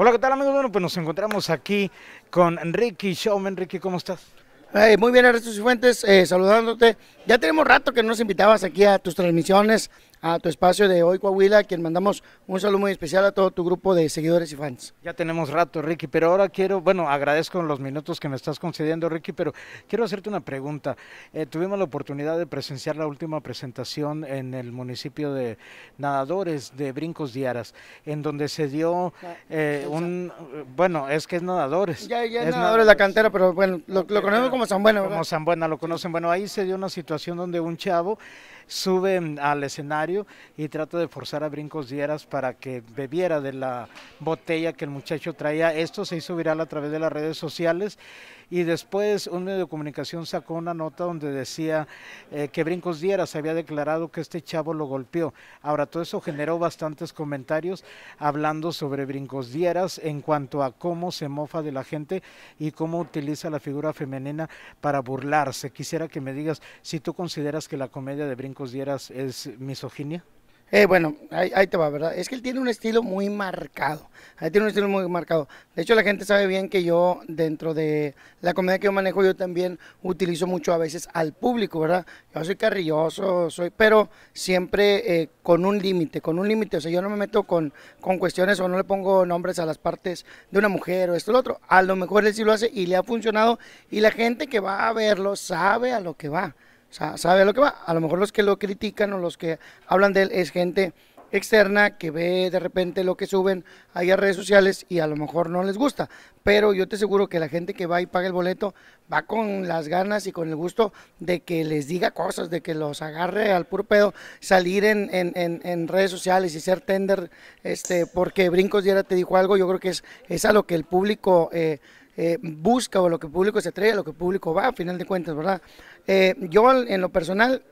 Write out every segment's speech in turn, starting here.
Hola, ¿qué tal amigos? Bueno, pues nos encontramos aquí con Enrique Showman. Enrique, ¿cómo estás? muy bien, Ernesto Cifuentes, eh, saludándote. Ya tenemos rato que nos invitabas aquí a tus transmisiones a tu espacio de hoy Coahuila, a quien mandamos un saludo muy especial a todo tu grupo de seguidores y fans. Ya tenemos rato, Ricky, pero ahora quiero, bueno, agradezco los minutos que me estás concediendo, Ricky, pero quiero hacerte una pregunta. Eh, tuvimos la oportunidad de presenciar la última presentación en el municipio de Nadadores de Brincos Diaras, en donde se dio ah, eh, un, bueno, es que es Nadadores. es Nadadores, la cantera, pero bueno, lo, lo conocemos como San Buena. Como San Buena, lo conocen. Bueno, ahí se dio una situación donde un chavo sube mm, al escenario y trato de forzar a brincos dieras para que bebiera de la botella que el muchacho traía. Esto se hizo viral a través de las redes sociales y después un medio de comunicación sacó una nota donde decía eh, que Brincos Dieras había declarado que este chavo lo golpeó. Ahora, todo eso generó bastantes comentarios hablando sobre Brincos Dieras en cuanto a cómo se mofa de la gente y cómo utiliza la figura femenina para burlarse. Quisiera que me digas si tú consideras que la comedia de Brincos Dieras es misoginia. Eh, bueno, ahí, te va, ¿verdad? Es que él tiene un estilo muy marcado. Ahí tiene un estilo muy marcado. De hecho, la gente sabe bien que yo, dentro de la comedia que yo manejo, yo también utilizo mucho a veces al público, ¿verdad? Yo soy carrilloso, soy, pero siempre eh, con un límite, con un límite. O sea, yo no me meto con, con cuestiones o no le pongo nombres a las partes de una mujer o esto o lo otro. A lo mejor él sí lo hace y le ha funcionado y la gente que va a verlo sabe a lo que va. O sea, sabe a lo que va. A lo mejor los que lo critican o los que hablan de él es gente externa que ve de repente lo que suben ahí a redes sociales y a lo mejor no les gusta. Pero yo te aseguro que la gente que va y paga el boleto va con las ganas y con el gusto de que les diga cosas, de que los agarre al puro pedo, salir en, redes sociales y ser tender, este, porque Brincos Diera te dijo algo, yo creo que es, es a lo que el público... Eh, eh, busca o lo que el público se trae, lo que el público va, a final de cuentas, ¿verdad? Eh, yo en lo personal,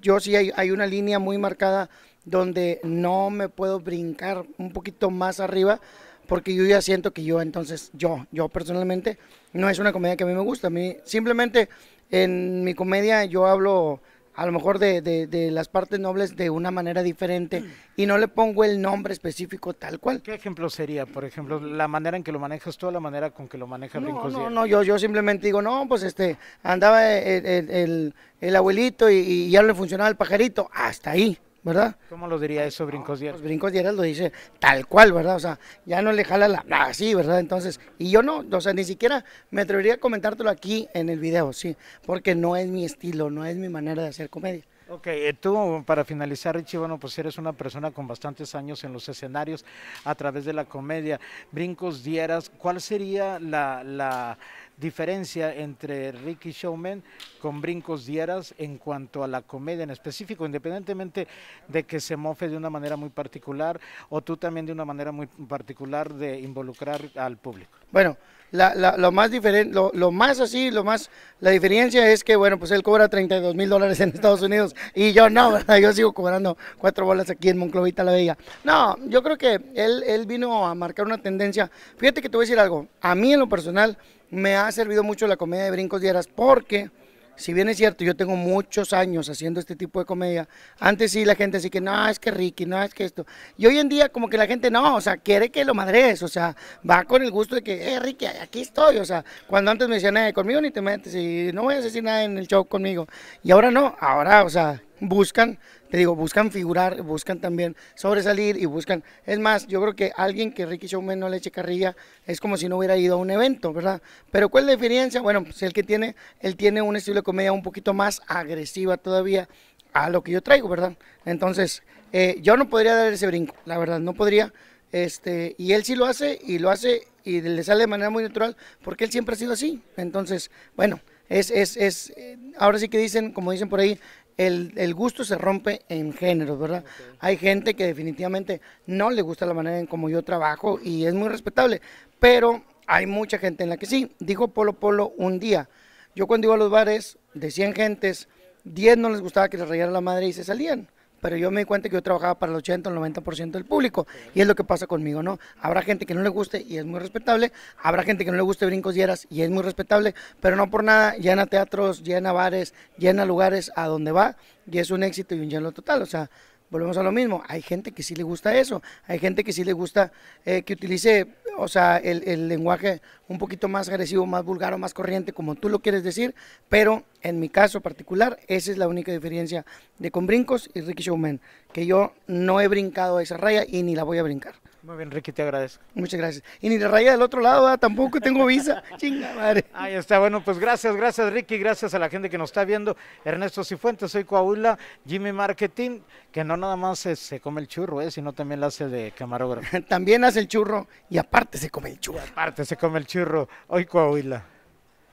yo sí hay, hay una línea muy marcada donde no me puedo brincar un poquito más arriba porque yo ya siento que yo entonces, yo, yo personalmente, no es una comedia que a mí me gusta. A mí simplemente en mi comedia yo hablo a lo mejor de, de, las partes nobles de una manera diferente y no le pongo el nombre específico tal cual. ¿Qué ejemplo sería, por ejemplo, la manera en que lo manejas tú la manera con que lo maneja no, No, no, yo, yo simplemente digo, no, pues este, andaba el, el, el abuelito y, y, ya le funcionaba el pajarito, hasta ahí. ¿verdad? ¿Cómo lo diría eso Brincos Dieras? Pues Brincos Dieras lo dice tal cual, ¿verdad? O sea, ya no le jala la... Así, ¿verdad? Entonces, y yo no, o sea, ni siquiera me atrevería a comentártelo aquí en el video, sí, porque no es mi estilo, no es mi manera de hacer comedia. Ok, eh, tú para finalizar, Richie, bueno, pues eres una persona con bastantes años en los escenarios a través de la comedia. Brincos Dieras, ¿cuál sería la, la diferencia entre Ricky Showman con Brincos Dieras en cuanto a la comedia en específico, independientemente de que se mofe de una manera muy particular o tú también de una manera muy particular de involucrar al público? Bueno, la, la, lo más diferente, lo, más así, lo más, la diferencia es que, bueno, pues él cobra 32 mil dólares en Estados Unidos y yo no, Yo sigo cobrando cuatro bolas aquí en Monclovita la Bella. No, yo creo que él, él vino a marcar una tendencia. Fíjate que te voy a decir algo, a mí en lo personal, me ha servido mucho la comedia de brincos Dieras porque si bien es cierto, yo tengo muchos años haciendo este tipo de comedia. Antes sí la gente así que, no, es que Ricky, no, es que esto. Y hoy en día como que la gente, no, o sea, quiere que lo madres, o sea, va con el gusto de que, eh, Ricky, aquí estoy, o sea, cuando antes me decían, eh, conmigo ni te metes y no voy a decir nada en el show conmigo. Y ahora no, ahora, o sea, buscan, te digo, buscan figurar, buscan también sobresalir y buscan. Es más, yo creo que alguien que Ricky Showman no le eche carrilla es como si no hubiera ido a un evento, ¿verdad? Pero ¿cuál es la diferencia? Bueno, pues el que tiene, él tiene un estilo de comedia un poquito más agresiva todavía a lo que yo traigo, ¿verdad? Entonces, eh, yo no podría dar ese brinco, la verdad, no podría. Este, y él sí lo hace y lo hace y le sale de manera muy natural porque él siempre ha sido así. Entonces, bueno, es, es, es, eh, ahora sí que dicen, como dicen por ahí, el, el, gusto se rompe en géneros, ¿verdad? Hay gente que definitivamente no le gusta la manera en como yo trabajo y es muy respetable, pero hay mucha gente en la que sí. Dijo Polo Polo un día, yo cuando iba a los bares de 100 gentes, 10 no les gustaba que les rayara la madre y se salían pero yo me di cuenta que yo trabajaba para el 80 o el 90% del público y es lo que pasa conmigo, ¿no? Habrá gente que no le guste y es muy respetable, habrá gente que no le guste brincos y eras y es muy respetable, pero no por nada llena teatros, llena bares, llena lugares a donde va y es un éxito y un lleno total, o sea, volvemos a lo mismo, hay gente que sí le gusta eso, hay gente que sí le gusta eh, que utilice, o sea, el, el lenguaje un poquito más agresivo, más vulgar o más corriente, como tú lo quieres decir, pero en mi caso particular, esa es la única diferencia de con brincos y Ricky Showman, que yo no he brincado a esa raya y ni la voy a brincar. Muy bien, Ricky, te agradezco. Muchas gracias. Y ni la raya del otro lado, tampoco tengo visa. Chinga madre. Ahí está, bueno, pues gracias, gracias, Ricky, gracias a la gente que nos está viendo. Ernesto Cifuentes, soy Coahuila, Jimmy Marketing, que no nada más se, come el churro, ¿eh? sino también la hace de camarógrafo. también hace el churro y aparte se come el churro. aparte se come el churro, hoy Coahuila.